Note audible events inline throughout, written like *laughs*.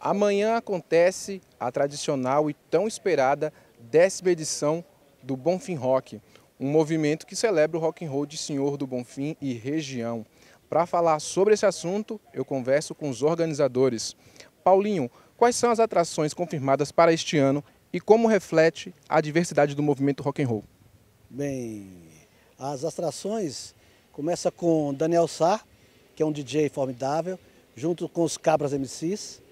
Amanhã acontece a tradicional e tão esperada décima edição do Bonfim Rock, um movimento que celebra o rock and roll de Senhor do Bonfim e região. Para falar sobre esse assunto, eu converso com os organizadores. Paulinho, quais são as atrações confirmadas para este ano e como reflete a diversidade do movimento rock and roll? Bem, as atrações começa com Daniel Sá, que é um DJ formidável, junto com os Cabras MCs,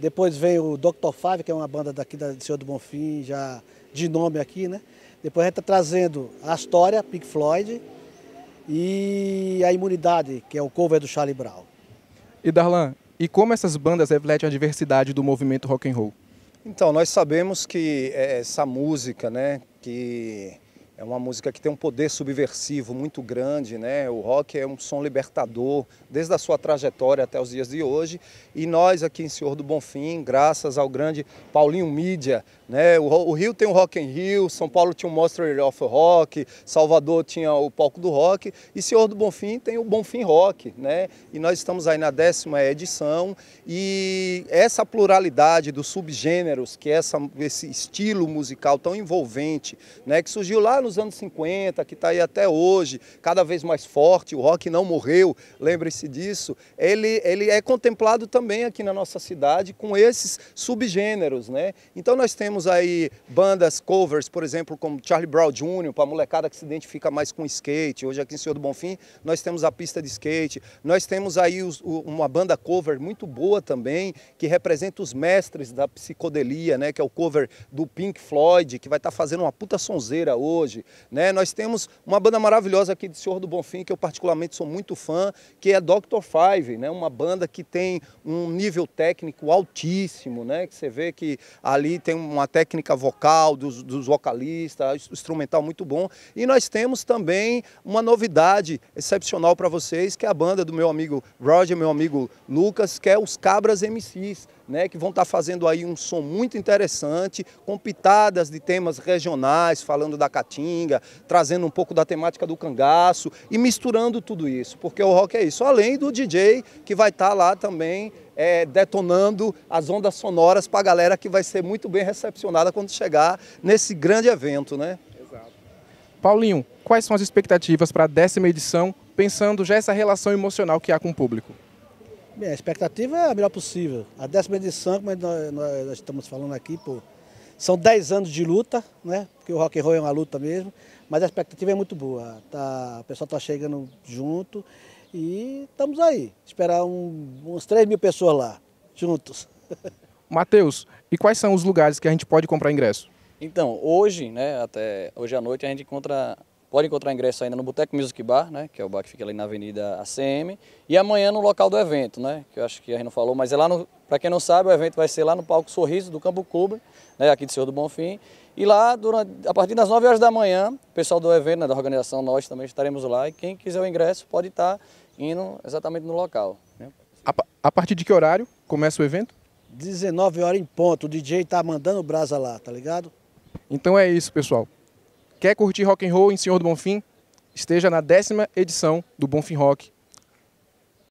depois veio o Dr. Fábio, que é uma banda daqui da Senhor do Bonfim, já de nome aqui, né? Depois a gente está trazendo a história, Pink Floyd, e a Imunidade, que é o cover do Charlie Brown. E Darlan, e como essas bandas refletem a diversidade do movimento rock and roll? Então, nós sabemos que é essa música, né, que é uma música que tem um poder subversivo muito grande, né? O rock é um som libertador, desde a sua trajetória até os dias de hoje. E nós aqui em Senhor do Bonfim, graças ao grande Paulinho Mídia, né? O Rio tem o Rock em Rio, São Paulo tinha o Monster of Rock, Salvador tinha o Palco do Rock e Senhor do Bonfim tem o Bonfim Rock, né? E nós estamos aí na décima edição e essa pluralidade dos subgêneros, que é essa, esse estilo musical tão envolvente, né? Que surgiu lá no dos anos 50, que está aí até hoje, cada vez mais forte, o rock não morreu, lembre-se disso, ele, ele é contemplado também aqui na nossa cidade com esses subgêneros, né? Então nós temos aí bandas covers, por exemplo, como Charlie Brown Jr., para a molecada que se identifica mais com skate, hoje aqui em Senhor do Bonfim nós temos a pista de skate, nós temos aí os, o, uma banda cover muito boa também, que representa os mestres da psicodelia, né? Que é o cover do Pink Floyd, que vai estar tá fazendo uma puta sonzeira hoje, hoje. Né? Nós temos uma banda maravilhosa aqui de Senhor do Bonfim, que eu particularmente sou muito fã, que é Doctor Five, né? uma banda que tem um nível técnico altíssimo, né? que você vê que ali tem uma técnica vocal dos, dos vocalistas, instrumental muito bom. E nós temos também uma novidade excepcional para vocês, que é a banda do meu amigo Roger, meu amigo Lucas, que é os Cabras MCs né, que vão estar tá fazendo aí um som muito interessante, com pitadas de temas regionais, falando da caatinga, trazendo um pouco da temática do cangaço e misturando tudo isso, porque o rock é isso. Além do DJ que vai estar tá lá também é, detonando as ondas sonoras para a galera que vai ser muito bem recepcionada quando chegar nesse grande evento, né? Exato. Paulinho, quais são as expectativas para a décima edição, pensando já essa relação emocional que há com o público? Bem, a expectativa é a melhor possível. A décima edição, como nós, nós estamos falando aqui, pô, são 10 anos de luta, né? Porque o rock and roll é uma luta mesmo, mas a expectativa é muito boa. Tá, o pessoal está chegando junto e estamos aí. Esperar um, uns 3 mil pessoas lá, juntos. *laughs* Matheus, e quais são os lugares que a gente pode comprar ingresso? Então, hoje, né, até hoje à noite, a gente encontra Pode encontrar ingresso ainda no Boteco Music Bar, né, que é o bar que fica ali na Avenida ACM, e amanhã no local do evento, né, que eu acho que a gente não falou, mas é lá no, para quem não sabe, o evento vai ser lá no palco Sorriso do Campo Cubre, né, aqui do Senhor do Bonfim. E lá, durante, a partir das 9 horas da manhã, o pessoal do evento, né, da organização, nós também estaremos lá. E quem quiser o ingresso pode estar indo exatamente no local. Né? A, a, partir de que horário começa o evento? 19 horas em ponto. O DJ está mandando brasa lá, tá ligado? Então é isso, pessoal. Quer curtir rock and roll em Senhor do Bonfim? Esteja na décima edição do Bonfim Rock